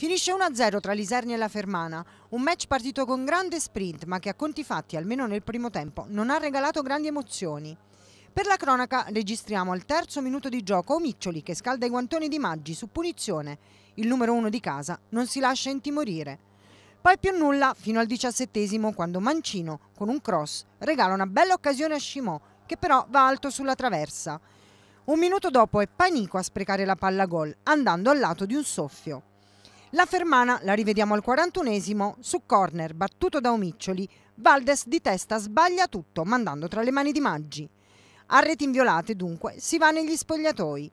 Finisce 1-0 tra l'Isernia e la Fermana, un match partito con grande sprint ma che a conti fatti, almeno nel primo tempo, non ha regalato grandi emozioni. Per la cronaca registriamo al terzo minuto di gioco Omiccioli che scalda i guantoni di Maggi su punizione, il numero uno di casa non si lascia intimorire. Poi più nulla fino al diciassettesimo quando Mancino con un cross regala una bella occasione a Scimò che però va alto sulla traversa. Un minuto dopo è Panico a sprecare la palla gol andando al lato di un soffio. La Fermana la rivediamo al 41esimo su corner battuto da Omiccioli. Valdes di testa sbaglia tutto mandando tra le mani di Maggi. A reti inviolate dunque si va negli spogliatoi.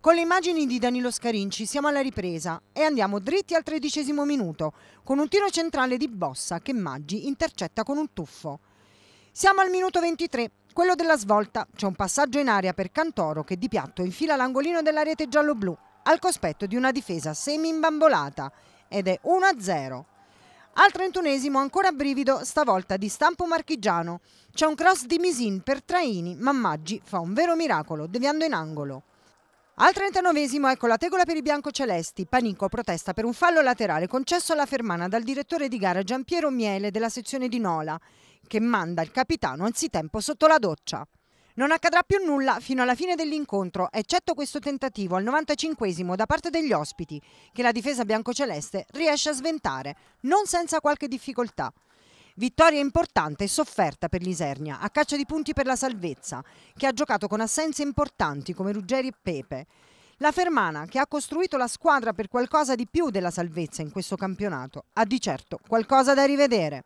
Con le immagini di Danilo Scarinci siamo alla ripresa e andiamo dritti al tredicesimo minuto con un tiro centrale di Bossa che Maggi intercetta con un tuffo. Siamo al minuto 23, quello della svolta. C'è un passaggio in aria per Cantoro che di piatto infila l'angolino della rete giallo-blu al cospetto di una difesa semi-imbambolata ed è 1-0. Al trentunesimo ancora brivido, stavolta di stampo marchigiano. C'è un cross di Misin per Traini, ma Maggi fa un vero miracolo, deviando in angolo. Al trentanovesimo ecco la tegola per i biancocelesti. Panico protesta per un fallo laterale concesso alla Fermana dal direttore di gara Giampiero Miele della sezione di Nola, che manda il capitano anzitempo sotto la doccia. Non accadrà più nulla fino alla fine dell'incontro, eccetto questo tentativo al 95 da parte degli ospiti, che la difesa biancoceleste riesce a sventare, non senza qualche difficoltà. Vittoria importante e sofferta per l'Isernia, a caccia di punti per la salvezza, che ha giocato con assenze importanti come Ruggeri e Pepe. La Fermana, che ha costruito la squadra per qualcosa di più della salvezza in questo campionato, ha di certo qualcosa da rivedere.